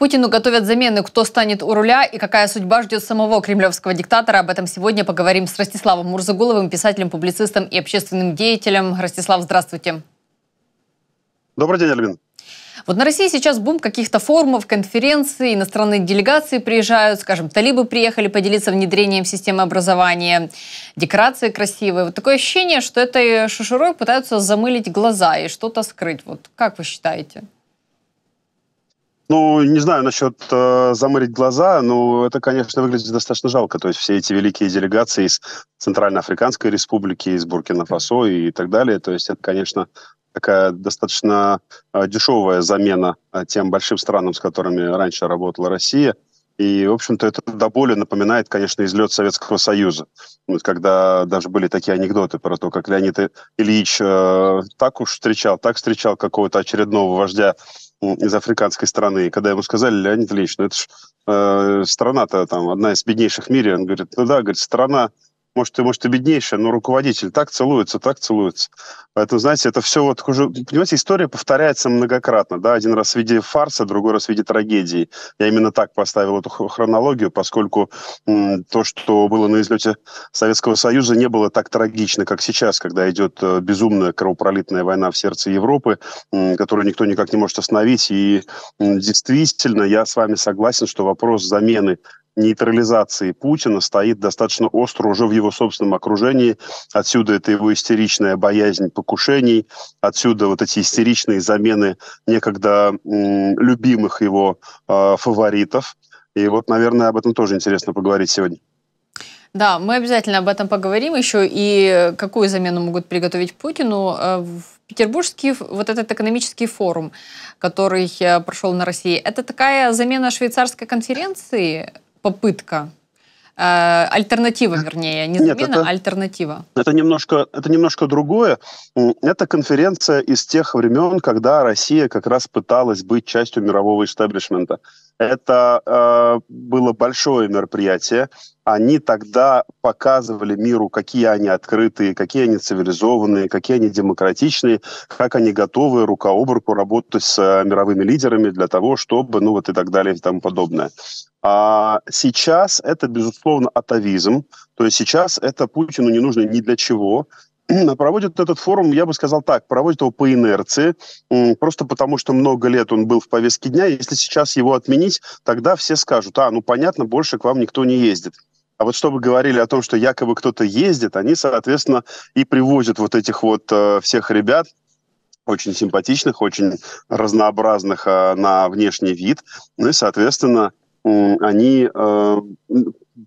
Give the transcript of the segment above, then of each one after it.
Путину готовят замены, кто станет у руля и какая судьба ждет самого кремлевского диктатора. Об этом сегодня поговорим с Ростиславом Мурзагуловым, писателем, публицистом и общественным деятелем. Ростислав, здравствуйте. Добрый день, Альбин. Вот на России сейчас бум каких-то форумов, конференций, иностранные делегации приезжают, скажем, талибы приехали поделиться внедрением системы образования, декорации красивые. Вот такое ощущение, что этой шушерой пытаются замылить глаза и что-то скрыть. Вот как вы считаете? Ну, не знаю насчет э, замырить глаза, но это, конечно, выглядит достаточно жалко. То есть все эти великие делегации из Центральноафриканской республики, из Буркина-Фасо и так далее. То есть это, конечно, такая достаточно э, дешевая замена э, тем большим странам, с которыми раньше работала Россия. И, в общем-то, это до боли напоминает, конечно, излет Советского Союза. Вот когда даже были такие анекдоты про то, как Леонид Ильич э, так уж встречал, так встречал какого-то очередного вождя из африканской страны. И когда ему сказали, Леонид Ильич, ну это же э, страна-то там одна из беднейших в мире, он говорит, ну да, говорит, страна может, и, может, и беднейшая, но руководитель так целуется, так целуется. Поэтому, знаете, это все вот уже, понимаете, история повторяется многократно, да, один раз в виде фарса, другой раз в виде трагедии. Я именно так поставил эту хронологию, поскольку м, то, что было на излете Советского Союза, не было так трагично, как сейчас, когда идет э, безумная кровопролитная война в сердце Европы, м, которую никто никак не может остановить. И м, действительно, я с вами согласен, что вопрос замены нейтрализации Путина стоит достаточно остро уже в его собственном окружении. Отсюда это его истеричная боязнь покушений, отсюда вот эти истеричные замены некогда любимых его э, фаворитов. И вот, наверное, об этом тоже интересно поговорить сегодня. Да, мы обязательно об этом поговорим еще и какую замену могут приготовить Путину э, в Петербургский вот этот экономический форум, который э, прошел на России. Это такая замена швейцарской конференции попытка э, альтернатива, вернее, не замена, Нет, это, а альтернатива. Это немножко, это немножко другое. Это конференция из тех времен, когда Россия как раз пыталась быть частью мирового истеблишмента. Это э, было большое мероприятие. Они тогда показывали миру, какие они открытые, какие они цивилизованные, какие они демократичные, как они готовы рука об руку работать с э, мировыми лидерами для того, чтобы, ну вот и так далее и тому подобное. А сейчас это, безусловно, атовизм. То есть сейчас это Путину не нужно ни для чего а проводит этот форум, я бы сказал так, проводит его по инерции, просто потому что много лет он был в повестке дня. Если сейчас его отменить, тогда все скажут, а, ну понятно, больше к вам никто не ездит. А вот чтобы говорили о том, что якобы кто-то ездит, они, соответственно, и привозят вот этих вот э, всех ребят, очень симпатичных, очень разнообразных э, на внешний вид. Ну и, соответственно, они э,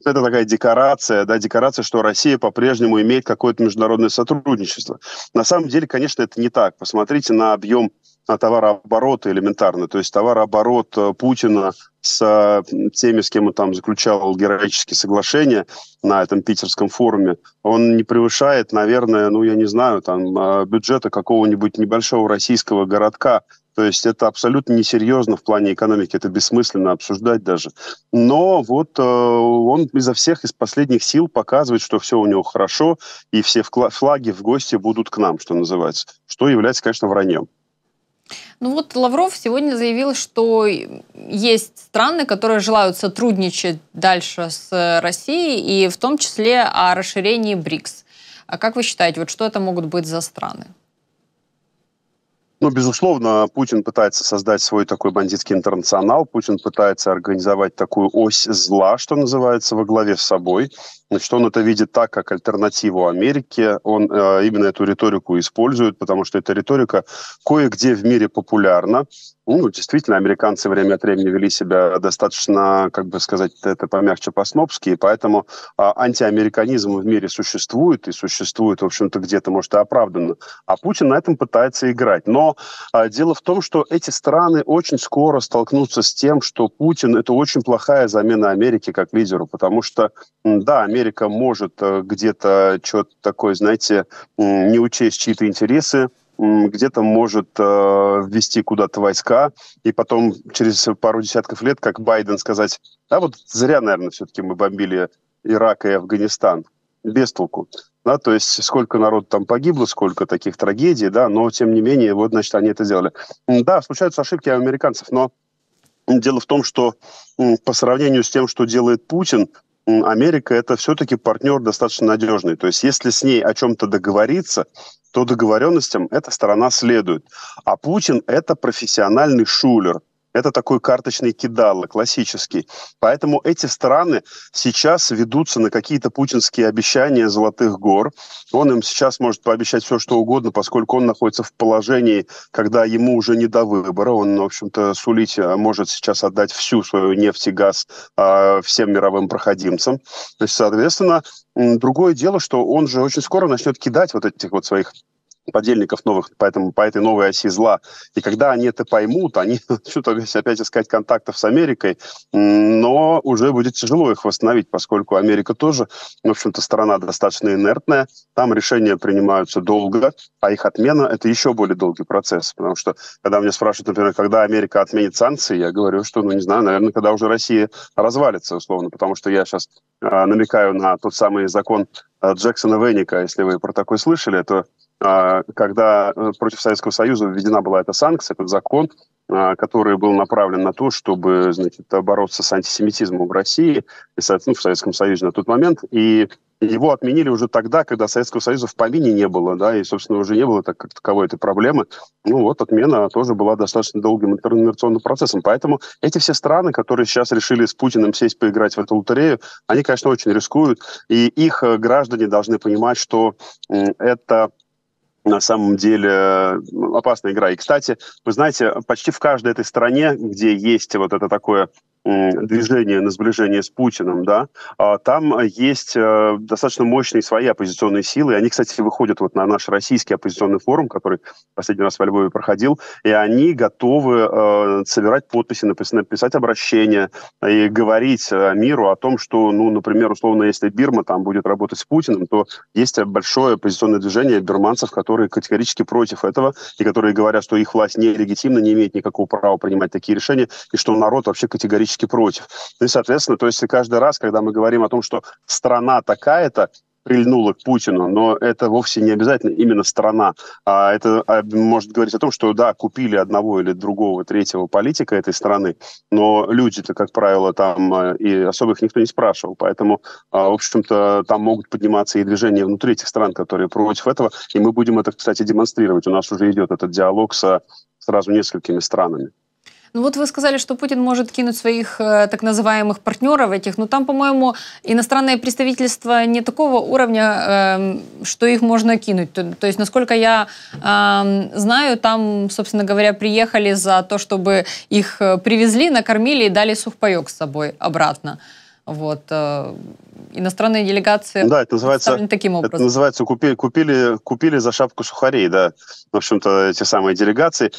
это такая декорация, да, декорация, что Россия по-прежнему имеет какое-то международное сотрудничество. На самом деле, конечно, это не так. Посмотрите на объем товарооборота элементарно. То есть товарооборот э, Путина с теми, с кем он там заключал героические соглашения на этом питерском форуме, он не превышает, наверное, ну, я не знаю, там, э, бюджета какого-нибудь небольшого российского городка. То есть это абсолютно несерьезно в плане экономики, это бессмысленно обсуждать даже. Но вот э, он изо всех, из последних сил показывает, что все у него хорошо, и все флаги в гости будут к нам, что называется, что является, конечно, враньем. Ну вот Лавров сегодня заявил, что есть страны, которые желают сотрудничать дальше с э, Россией, и в том числе о расширении БРИКС. А как вы считаете, вот что это могут быть за страны? Ну, безусловно, Путин пытается создать свой такой бандитский интернационал. Путин пытается организовать такую ось зла, что называется, во главе с собой. Значит, он это видит так, как альтернативу Америке. Он э, именно эту риторику использует, потому что эта риторика кое-где в мире популярна. Ну, действительно, американцы время от времени вели себя достаточно, как бы сказать, это помягче по-снобски, и поэтому а, антиамериканизм в мире существует, и существует, в общем-то, где-то, может, и оправданно. А Путин на этом пытается играть. Но а, дело в том, что эти страны очень скоро столкнутся с тем, что Путин – это очень плохая замена Америки как лидеру, потому что, да, Америка может э, где-то что-то такое, знаете, не учесть чьи-то интересы, где-то может э, ввести куда-то войска, и потом через пару десятков лет, как Байден, сказать, а вот зря, наверное, все-таки мы бомбили Ирак и Афганистан. Без толку. Да, то есть сколько народ там погибло, сколько таких трагедий, да, но тем не менее, вот, значит, они это сделали. Да, случаются ошибки американцев, но дело в том, что по сравнению с тем, что делает Путин, Америка это все-таки партнер достаточно надежный. То есть если с ней о чем-то договориться, то договоренностям эта сторона следует. А Путин это профессиональный шулер – это такой карточный кидало, классический. Поэтому эти страны сейчас ведутся на какие-то путинские обещания золотых гор. Он им сейчас может пообещать все, что угодно, поскольку он находится в положении, когда ему уже не до выбора. Он, в общем-то, сулить а, может сейчас отдать всю свою нефть и газ э, всем мировым проходимцам. То есть, соответственно, другое дело, что он же очень скоро начнет кидать вот этих вот своих подельников новых поэтому, по этой новой оси зла. И когда они это поймут, они начнут опять искать контактов с Америкой, но уже будет тяжело их восстановить, поскольку Америка тоже, в общем-то, страна достаточно инертная, там решения принимаются долго, а их отмена – это еще более долгий процесс, потому что, когда меня спрашивают, например, когда Америка отменит санкции, я говорю, что, ну, не знаю, наверное, когда уже Россия развалится, условно, потому что я сейчас а, намекаю на тот самый закон э, Джексона Веника, если вы про такой слышали, то а, когда э, против Советского Союза введена была эта санкция, этот закон, а, который был направлен на то, чтобы значит, бороться с антисемитизмом в России и, соответственно, в Советском Союзе на тот момент. И его отменили уже тогда, когда Советского Союза в помине не было, да, и, собственно, уже не было так, как таковой этой проблемы. Ну вот, отмена тоже была достаточно долгим интернационным процессом. Поэтому эти все страны, которые сейчас решили с Путиным сесть поиграть в эту лотерею, они, конечно, очень рискуют, и их э, граждане должны понимать, что это на самом деле опасная игра. И, кстати, вы знаете, почти в каждой этой стране, где есть вот это такое движение на сближение с Путиным, да, а там есть э, достаточно мощные свои оппозиционные силы. Они, кстати, выходят вот на наш российский оппозиционный форум, который последний раз во Львове проходил, и они готовы э, собирать подписи, написать обращения и говорить э, миру о том, что, ну, например, условно, если Бирма там будет работать с Путиным, то есть большое оппозиционное движение бирманцев, которые категорически против этого и которые говорят, что их власть нелегитимна, не имеет никакого права принимать такие решения, и что народ вообще категорически категорически против. Ну и, соответственно, то есть каждый раз, когда мы говорим о том, что страна такая-то, прильнула к Путину, но это вовсе не обязательно именно страна. А это а, может говорить о том, что да, купили одного или другого, третьего политика этой страны, но люди-то, как правило, там а, и особо их никто не спрашивал. Поэтому, а, в общем-то, там могут подниматься и движения внутри этих стран, которые против этого. И мы будем это, кстати, демонстрировать. У нас уже идет этот диалог со сразу несколькими странами. Ну вот вы сказали, что Путин может кинуть своих э, так называемых партнеров этих, но ну, там, по-моему, иностранное представительство не такого уровня, эм, что их можно кинуть. То, есть, насколько я эм, знаю, там, собственно говоря, приехали за то, чтобы их э, привезли, накормили и дали сухпайок с собой обратно. Вот. Э, иностранные делегации ну да, это называется, таким образом. Это называется купили, купили, купили за шапку сухарей, да, в общем-то, эти самые делегации.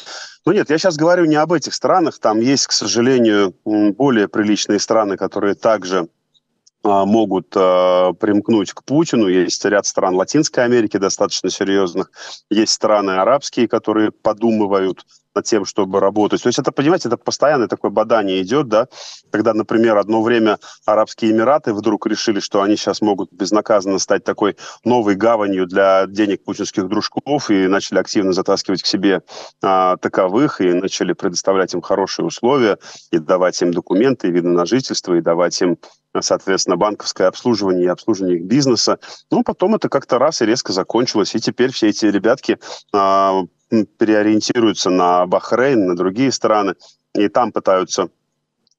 Но ну нет, я сейчас говорю не об этих странах. Там есть, к сожалению, более приличные страны, которые также а, могут э, примкнуть к Путину. Есть ряд стран Латинской Америки достаточно серьезных, есть страны арабские, которые подумывают над тем, чтобы работать. То есть это, понимаете, это постоянное такое бадание идет, да, когда, например, одно время Арабские Эмираты вдруг решили, что они сейчас могут безнаказанно стать такой новой гаванью для денег путинских дружков и начали активно затаскивать к себе а, таковых и начали предоставлять им хорошие условия и давать им документы, и видно на жительство, и давать им соответственно, банковское обслуживание и обслуживание их бизнеса. Ну, потом это как-то раз и резко закончилось. И теперь все эти ребятки а, переориентируются на Бахрейн, на другие страны, и там пытаются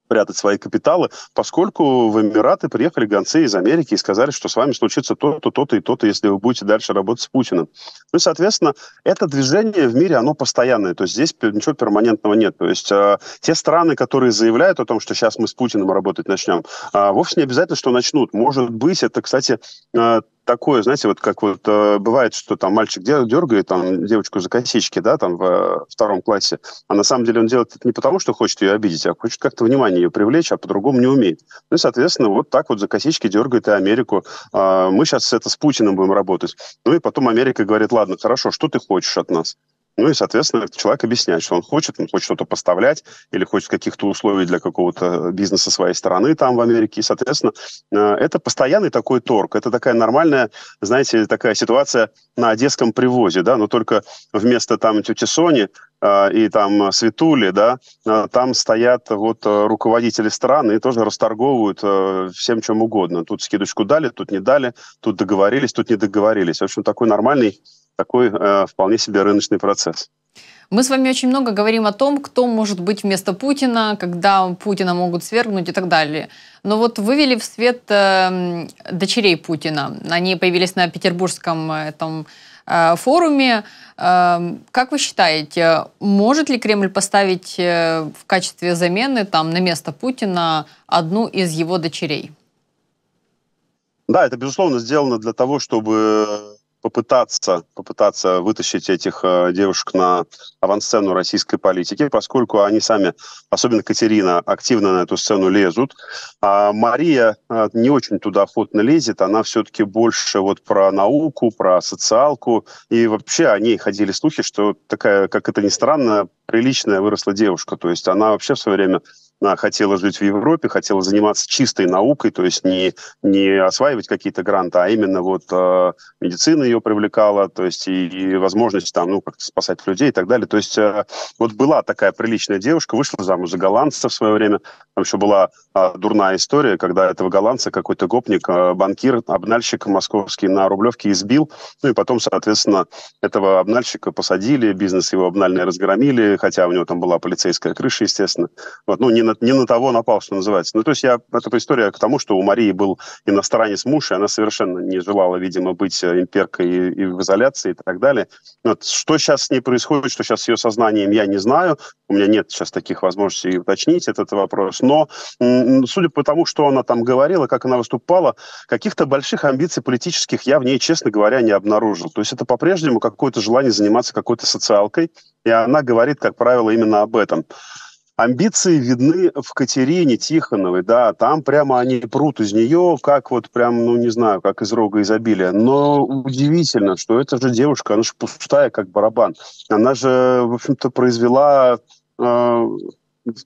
прятать свои капиталы, поскольку в Эмираты приехали гонцы из Америки и сказали, что с вами случится то-то, то-то и то-то, если вы будете дальше работать с Путиным. Ну и, соответственно, это движение в мире, оно постоянное, то есть здесь ничего перманентного нет. То есть э, те страны, которые заявляют о том, что сейчас мы с Путиным работать начнем, э, вовсе не обязательно, что начнут. Может быть, это, кстати, э, такое, знаете, вот как вот э, бывает, что там мальчик дергает там девочку за косички, да, там в э, втором классе, а на самом деле он делает это не потому, что хочет ее обидеть, а хочет как-то внимание ее привлечь, а по-другому не умеет. Ну и, соответственно, вот так вот за косички дергает и Америку. Э, мы сейчас это с Путиным будем работать. Ну и потом Америка говорит, ладно, хорошо, что ты хочешь от нас? Ну и, соответственно, человек объясняет, что он хочет, он хочет что-то поставлять или хочет каких-то условий для какого-то э, бизнеса своей стороны там в Америке. И, соответственно, э, это постоянный такой торг. Это такая нормальная, знаете, такая ситуация на одесском привозе, да, но только вместо там тети Сони э, и там Светули, да, там стоят вот руководители стран и тоже расторговывают всем чем угодно. Тут скидочку дали, тут не дали, тут договорились, тут не договорились. В общем, такой нормальный такой э, вполне себе рыночный процесс. Мы с вами очень много говорим о том, кто может быть вместо Путина, когда Путина могут свергнуть и так далее. Но вот вывели в свет э, дочерей Путина. Они появились на петербургском э, этом э, форуме. Э, как вы считаете, может ли Кремль поставить э, в качестве замены там на место Путина одну из его дочерей? Да, это безусловно сделано для того, чтобы попытаться, попытаться вытащить этих э, девушек на авансцену российской политики, поскольку они сами, особенно Катерина, активно на эту сцену лезут. А Мария э, не очень туда охотно лезет, она все-таки больше вот про науку, про социалку. И вообще о ней ходили слухи, что такая, как это ни странно, приличная выросла девушка. То есть она вообще в свое время хотела жить в Европе, хотела заниматься чистой наукой, то есть не, не осваивать какие-то гранты, а именно вот э, медицина ее привлекала, то есть и, и возможность там, ну, как-то спасать людей и так далее. То есть э, вот была такая приличная девушка, вышла замуж за голландца в свое время. Там еще была э, дурная история, когда этого голландца какой-то гопник, э, банкир, обнальщик московский на Рублевке избил, ну и потом, соответственно, этого обнальщика посадили, бизнес его обнальный разгромили, хотя у него там была полицейская крыша, естественно. Вот, ну, не на, не на того напал, что называется. Ну, то есть я, это история к тому, что у Марии был иностранец муж, и она совершенно не желала, видимо, быть э, имперкой и, и в изоляции и так далее. Вот, что сейчас с ней происходит, что сейчас с ее сознанием, я не знаю. У меня нет сейчас таких возможностей уточнить этот вопрос. Но судя по тому, что она там говорила, как она выступала, каких-то больших амбиций политических я в ней, честно говоря, не обнаружил. То есть это по-прежнему какое-то желание заниматься какой-то социалкой, и она говорит, как правило, именно об этом амбиции видны в Катерине Тихоновой, да, там прямо они прут из нее, как вот прям, ну, не знаю, как из рога изобилия. Но удивительно, что эта же девушка, она же пустая, как барабан. Она же, в общем-то, произвела э,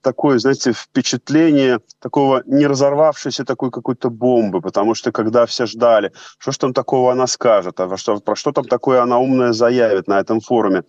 такое, знаете, впечатление такого не разорвавшейся такой какой-то бомбы, потому что когда все ждали, что ж там такого она скажет, а что, про что там такое она умная заявит на этом форуме,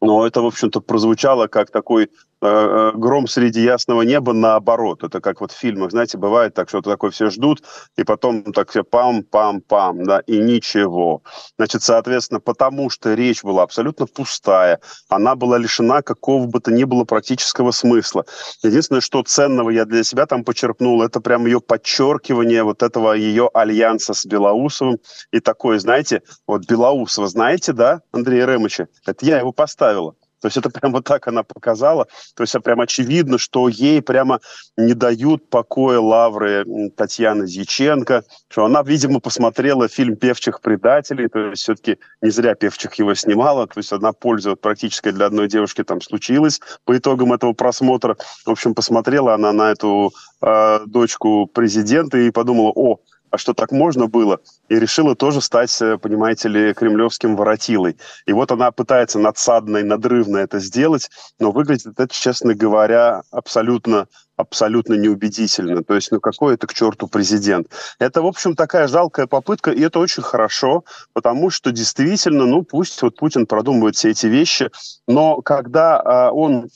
но это, в общем-то, прозвучало как такой Э, э, гром среди ясного неба наоборот. Это как вот в фильмах, знаете, бывает так, что-то такое все ждут, и потом так все пам-пам-пам, да, и ничего. Значит, соответственно, потому что речь была абсолютно пустая, она была лишена какого бы то ни было практического смысла. Единственное, что ценного я для себя там почерпнул, это прям ее подчеркивание вот этого ее альянса с Белоусовым и такое, знаете, вот Белоусова, знаете, да, Андрея Ремыча? Это я его поставила. То есть это прямо так она показала. То есть прям очевидно, что ей прямо не дают покоя лавры Татьяны Зиченко, что она, видимо, посмотрела фильм «Певчих предателей», то есть все-таки не зря Певчих его снимала, то есть одна польза вот практически для одной девушки там случилась по итогам этого просмотра. В общем, посмотрела она на эту э, дочку президента и подумала, о, а что так можно было, и решила тоже стать, э, понимаете ли, кремлевским воротилой. И вот она пытается надсадно и надрывно это сделать, но выглядит это, честно говоря, абсолютно абсолютно неубедительно. То есть, ну какой это к черту президент? Это, в общем, такая жалкая попытка, и это очень хорошо, потому что действительно, ну пусть вот Путин продумывает все эти вещи, но когда э, он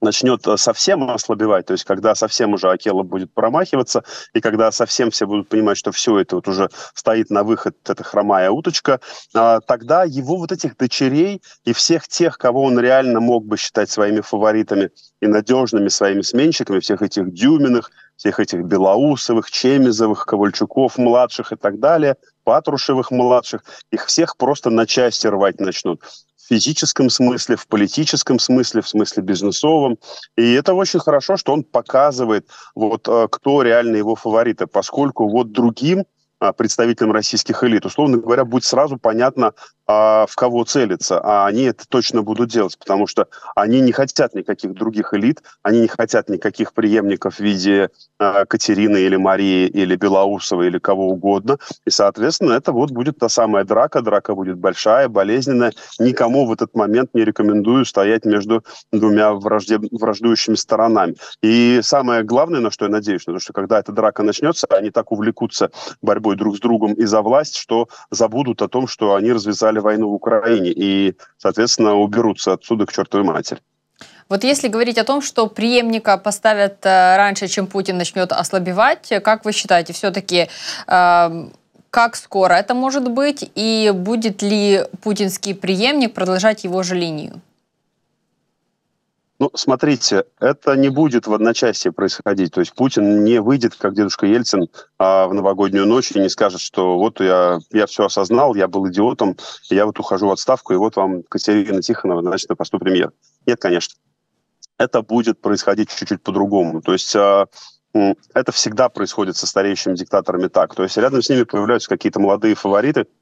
начнет э, совсем ослабевать, то есть когда совсем уже Акела будет промахиваться, и когда совсем все будут понимать, что все это вот уже стоит на выход, эта хромая уточка, а, тогда его вот этих дочерей и всех тех, кого он реально мог бы считать своими фаворитами и надежными своими сменщиками, всех этих Дюминых, всех этих Белоусовых, Чемизовых, Ковальчуков, младших и так далее – Патрушевых младших, их всех просто на части рвать начнут. В физическом смысле, в политическом смысле, в смысле бизнесовом. И это очень хорошо, что он показывает, вот, э, кто реально его фавориты, поскольку вот другим а, представителям российских элит. Условно говоря, будет сразу понятно, а, в кого целиться, а они это точно будут делать, потому что они не хотят никаких других элит, они не хотят никаких преемников в виде а, Катерины или Марии или Белоусова или кого угодно, и, соответственно, это вот будет та самая драка, драка будет большая, болезненная, никому в этот момент не рекомендую стоять между двумя вражде... враждующими сторонами. И самое главное, на что я надеюсь, то, что когда эта драка начнется, они так увлекутся борьбой собой, друг с другом и за власть, что забудут о том, что они развязали войну в Украине и, соответственно, уберутся отсюда к чертовой матери. Вот если говорить о том, что преемника поставят э, раньше, чем Путин начнет ослабевать, как вы считаете, все-таки э, как скоро это может быть и будет ли путинский преемник продолжать его же линию? Ну, смотрите, это не будет в одночасье происходить. То есть Путин не выйдет, как дедушка Ельцин, а, в новогоднюю ночь и не скажет, что вот я, я все осознал, я был идиотом, я вот ухожу в отставку, и вот вам Катерина Тихонова, значит, на посту премьер. Нет, конечно. Это будет происходить чуть-чуть по-другому. То есть а, это всегда происходит со стареющими диктаторами так. То есть рядом с ними появляются какие-то молодые фавориты –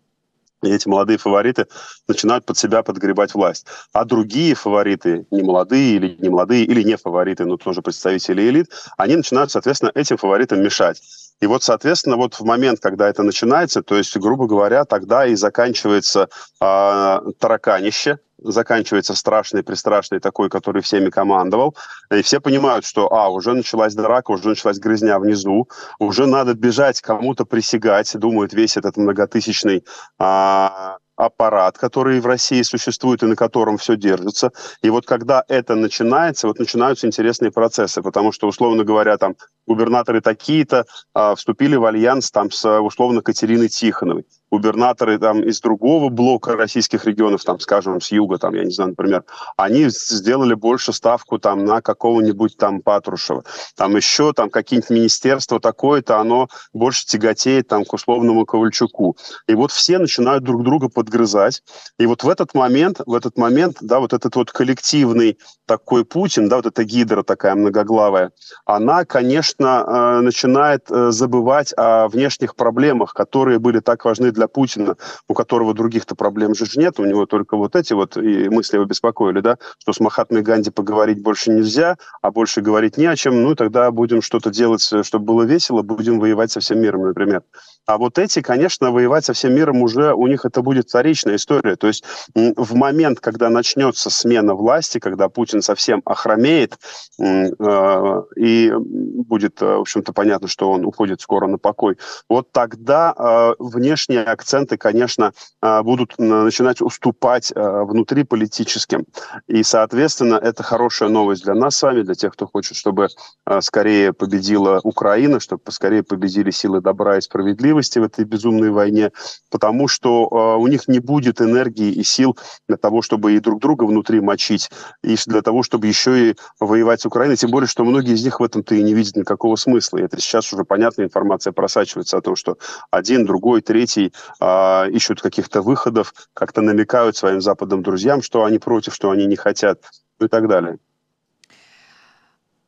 и эти молодые фавориты начинают под себя подгребать власть. А другие фавориты, не молодые или не молодые, или не фавориты, но тоже представители элит, они начинают, соответственно, этим фаворитам мешать. И вот, соответственно, вот в момент, когда это начинается, то есть, грубо говоря, тогда и заканчивается э, тараканище, заканчивается страшный, пристрашный такой, который всеми командовал. И все понимают, что, а, уже началась драка, уже началась грызня внизу, уже надо бежать, кому-то присягать, думают весь этот многотысячный а, аппарат, который в России существует и на котором все держится. И вот когда это начинается, вот начинаются интересные процессы, потому что, условно говоря, там губернаторы такие-то э, вступили в альянс там с, условно, Катериной Тихоновой губернаторы там из другого блока российских регионов, там, скажем, с юга, там, я не знаю, например, они сделали больше ставку там на какого-нибудь там Патрушева. Там еще там какие-нибудь министерства такое-то, оно больше тяготеет там к условному Ковальчуку. И вот все начинают друг друга подгрызать. И вот в этот момент, в этот момент, да, вот этот вот коллективный такой Путин, да, вот эта гидра такая многоглавая, она, конечно, э, начинает э, забывать о внешних проблемах, которые были так важны для Путина, у которого других-то проблем же нет, у него только вот эти вот и мысли его беспокоили, да, что с Махатмой Ганди поговорить больше нельзя, а больше говорить не о чем, ну, тогда будем что-то делать, э, чтобы было весело, будем воевать со всем миром, например. А вот эти, конечно, воевать со всем миром уже у них это будет вторичная история. То есть в момент, когда начнется смена власти, когда Путин совсем охромеет, э, и будет, э, в общем-то, понятно, что он уходит скоро на покой, вот тогда э, внешние акценты, конечно, будут начинать уступать внутриполитическим, И, соответственно, это хорошая новость для нас с вами, для тех, кто хочет, чтобы скорее победила Украина, чтобы поскорее победили силы добра и справедливости, справедливости в этой безумной войне, потому что а, у них не будет энергии и сил для того, чтобы и друг друга внутри мочить, и для того, чтобы еще и воевать с Украиной, тем более, что многие из них в этом-то и не видят никакого смысла. И это сейчас уже понятная информация просачивается о том, что один, другой, третий э, ищут каких-то выходов, как-то намекают своим западным друзьям, что они против, что они не хотят ну и так далее.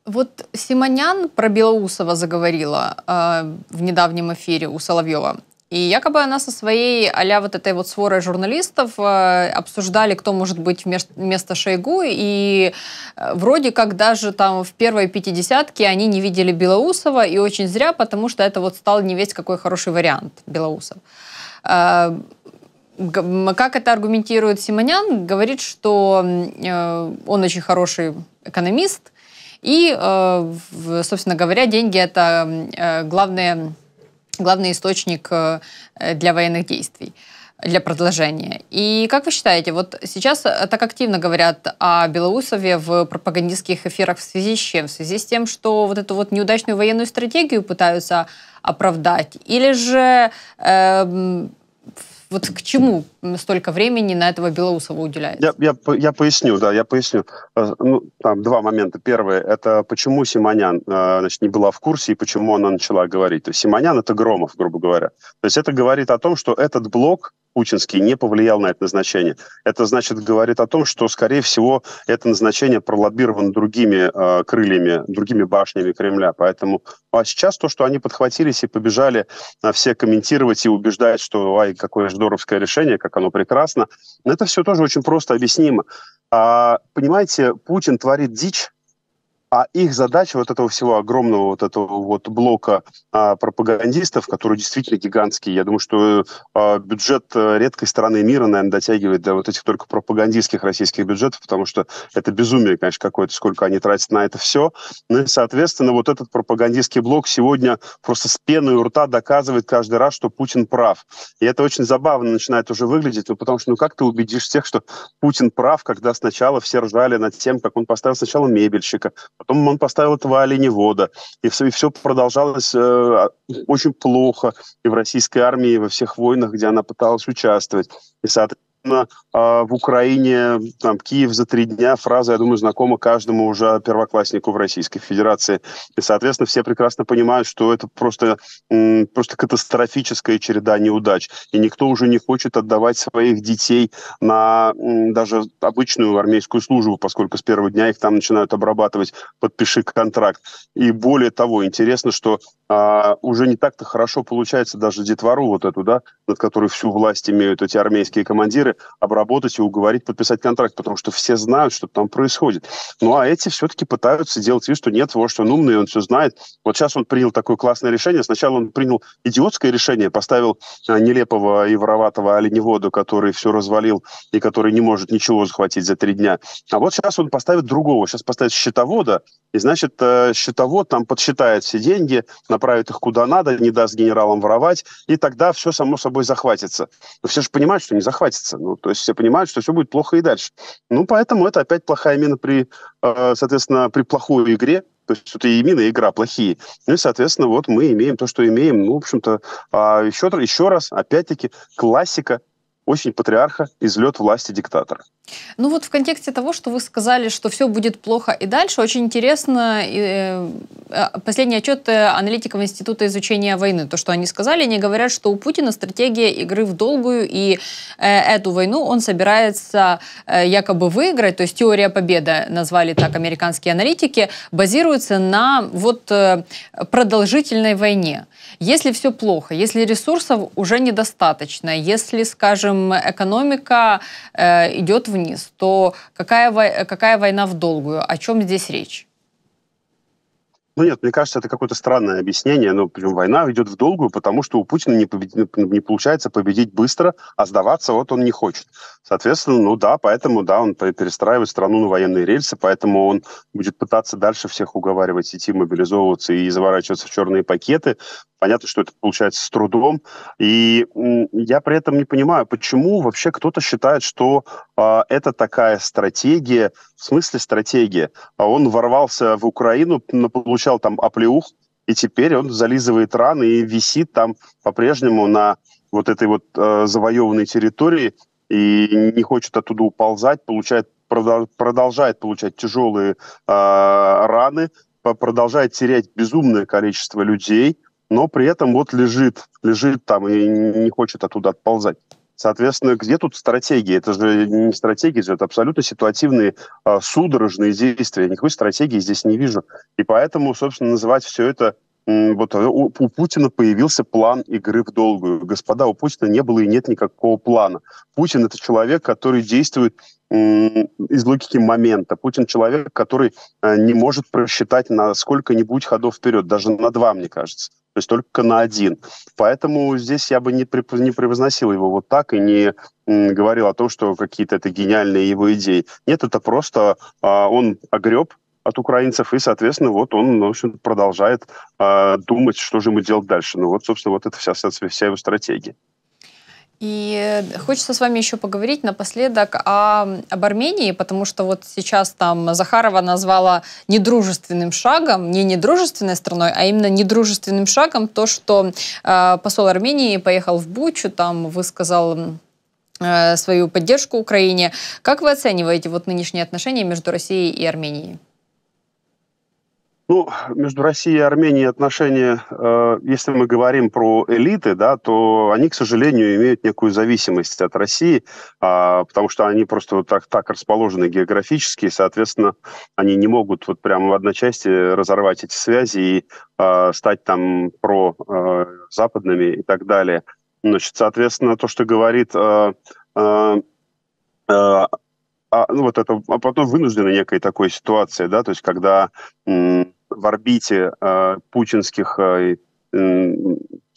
Вот Симонян про Белоусова заговорила э, в недавнем эфире у Соловьева. И якобы она со своей а вот этой вот сворой журналистов э, обсуждали, кто может быть вместо, вместо Шойгу. И э, вроде как даже там в первой пятидесятке они не видели Белоусова, и очень зря, потому что это вот стал не весь какой хороший вариант Белоусов. Э, как это аргументирует Симонян, говорит, что э, он очень хороший экономист – и, э, собственно говоря, деньги – это э, главный, главный источник э, для военных действий для продолжения. И как вы считаете, вот сейчас так активно говорят о Белоусове в пропагандистских эфирах в связи с чем? В связи с тем, что вот эту вот неудачную военную стратегию пытаются оправдать? Или же э, вот к чему столько времени на этого Белоусова уделяется? Я, я, я поясню, да, я поясню. Э, ну, там два момента. Первое, это почему Симонян э, значит, не была в курсе и почему она начала говорить. То есть Симонян – это Громов, грубо говоря. То есть это говорит о том, что этот блок – путинский не повлиял на это назначение. Это, значит, говорит о том, что, скорее всего, это назначение пролоббировано другими э, крыльями, другими башнями Кремля. Поэтому а сейчас то, что они подхватились и побежали э, все комментировать и убеждать, что ай, какое ждоровское решение, как оно прекрасно, это все тоже очень просто объяснимо. А, понимаете, Путин творит дичь, а их задача вот этого всего огромного вот этого вот блока а, пропагандистов, который действительно гигантский, я думаю, что а, бюджет э, редкой страны мира, наверное, дотягивает до вот этих только пропагандистских российских бюджетов, потому что это безумие, конечно, какое-то, сколько они тратят на это все. Ну и, соответственно, вот этот пропагандистский блок сегодня просто с пеной у рта доказывает каждый раз, что Путин прав. И это очень забавно начинает уже выглядеть, ну, потому что ну как ты убедишь тех, что Путин прав, когда сначала все ржали над тем, как он поставил сначала мебельщика, Потом он поставил этого оленевода, и все, и все продолжалось э, а, очень плохо и в российской армии, и во всех войнах, где она пыталась участвовать. И, соответственно, а, в Украине там, Киев за три дня. Фраза, я думаю, знакома каждому уже первокласснику в Российской Федерации. И, соответственно, все прекрасно понимают, что это просто, просто катастрофическая череда неудач. И никто уже не хочет отдавать своих детей на даже обычную армейскую службу, поскольку с первого дня их там начинают обрабатывать «подпиши контракт». И более того, интересно, что а, уже не так-то хорошо получается даже детвору вот эту, да, над которой всю власть имеют эти армейские командиры, быстро обработать и уговорить подписать контракт, потому что все знают, что там происходит. Ну, а эти все-таки пытаются делать вид, что нет, вот что он умный, он все знает. Вот сейчас он принял такое классное решение. Сначала он принял идиотское решение, поставил а, нелепого и вороватого оленевода, который все развалил и который не может ничего захватить за три дня. А вот сейчас он поставит другого, сейчас поставит счетовода, и, значит, э, счетовод там подсчитает все деньги, направит их куда надо, не даст генералам воровать, и тогда все само собой захватится. Но все же понимают, что не захватится. Ну, то есть все понимают, что все будет плохо и дальше. Ну, поэтому это опять плохая мина при, э, соответственно, при плохой игре, то есть это и мина, и игра плохие. Ну и, соответственно, вот мы имеем то, что имеем. Ну, в общем-то, еще, а, еще раз, опять-таки, классика осень патриарха, излет власти диктатора. Ну вот в контексте того, что вы сказали, что все будет плохо и дальше, очень интересно э, а, последний отчет аналитиков Института изучения войны. То, что они сказали, они говорят, что у Путина стратегия игры в долгую, и э, эту войну он собирается э, якобы выиграть. То есть теория победы, назвали так американские аналитики, базируется на вот продолжительной войне. Если все плохо, если ресурсов уже недостаточно, если, скажем, образом экономика э, идет вниз, то какая, вой, какая война в долгую? О чем здесь речь? Ну нет, мне кажется, это какое-то странное объяснение, но ну, прям война идет в долгую, потому что у Путина не, побед... не получается победить быстро, а сдаваться вот он не хочет. Соответственно, ну да, поэтому, да, он перестраивает страну на военные рельсы, поэтому он будет пытаться дальше всех уговаривать идти мобилизовываться и заворачиваться в черные пакеты. Понятно, что это получается с трудом. И я при этом не понимаю, почему вообще кто-то считает, что э, это такая стратегия, в смысле стратегия. А он ворвался в Украину, получал там оплеух, и теперь он зализывает раны и висит там по-прежнему на вот этой вот э, завоеванной территории и не хочет оттуда уползать, получает, продолжает получать тяжелые э, раны, продолжает терять безумное количество людей, но при этом вот лежит, лежит там и не хочет оттуда отползать. Соответственно, где тут стратегия? Это же не стратегия, это абсолютно ситуативные, а, судорожные действия. Никакой стратегии здесь не вижу. И поэтому, собственно, называть все это вот э, у Путина появился план игры в долгую. Господа, у Путина не было и нет никакого плана. Путин – это человек, который действует из логики момента. Путин человек, который э, не может просчитать на сколько-нибудь ходов вперед, даже на два, мне кажется. То есть только на один. Поэтому здесь я бы не, при, не превозносил его вот так и не говорил о том, что какие-то это гениальные его идеи. Нет, это просто а, он огреб от украинцев, и, соответственно, вот он, в общем, продолжает э, думать, что же ему делать дальше. Ну вот, собственно, вот это вся, вся его стратегия. И э, хочется с вами еще поговорить напоследок о, об Армении, потому что вот сейчас там Захарова назвала недружественным шагом, не недружественной страной, а именно недружественным шагом то, что э, посол Армении поехал в Бучу, там высказал э, свою поддержку Украине. Как вы оцениваете вот нынешние отношения между Россией и Арменией? Ну, между Россией и Арменией отношения, э, если мы говорим про элиты, да, то они, к сожалению, имеют некую зависимость от России, э, потому что они просто вот так, так расположены географически, и, соответственно, они не могут вот прямо в одной части разорвать эти связи и э, стать там про э, западными и так далее. Значит, соответственно, то, что говорит э, э, э а, ну, вот это а потом вынуждены некой такой ситуации, да, то есть когда м- в орбите э, путинских э,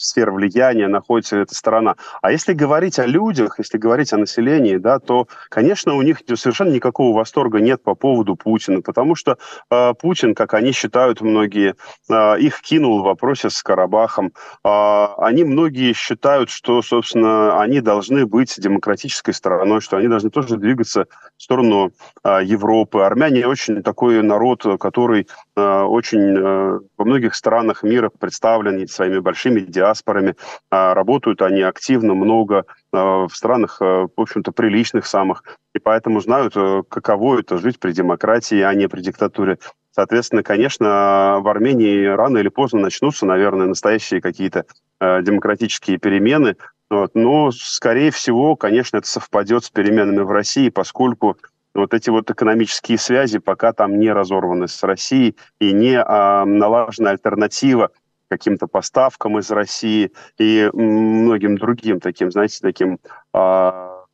сфер влияния находится эта сторона. А если говорить о людях, если говорить о населении, да, то, конечно, у них совершенно никакого восторга нет по поводу Путина, потому что э, Путин, как они считают многие, э, их кинул в вопросе с Карабахом. Э, они многие считают, что, собственно, они должны быть демократической стороной, что они должны тоже двигаться в сторону э, Европы. Армяне очень такой народ, который э, очень э, во многих странах мира представлен своими большими идеалами, диаспорами. А, работают они активно, много а, в странах, а, в общем-то, приличных самых. И поэтому знают, э, каково это жить при демократии, а не при диктатуре. Соответственно, конечно, в Армении рано или поздно начнутся, наверное, настоящие какие-то демократические перемены. Вот. Но, скорее всего, конечно, это совпадет с переменами в России, поскольку вот эти вот экономические связи пока там не разорваны с Россией и не а, налажена альтернатива каким-то поставкам из России и многим другим таким, знаете, таким а,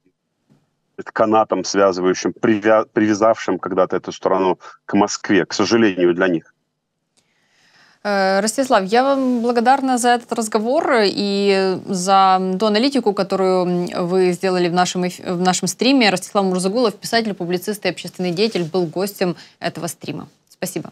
канатом связывающим, привя- привязавшим когда-то эту страну к Москве, к сожалению, для них. Э, Ростислав, я вам благодарна за этот разговор и за ту аналитику, которую вы сделали в нашем, в нашем стриме. Ростислав Мурзагулов, писатель, публицист и общественный деятель, был гостем этого стрима. Спасибо.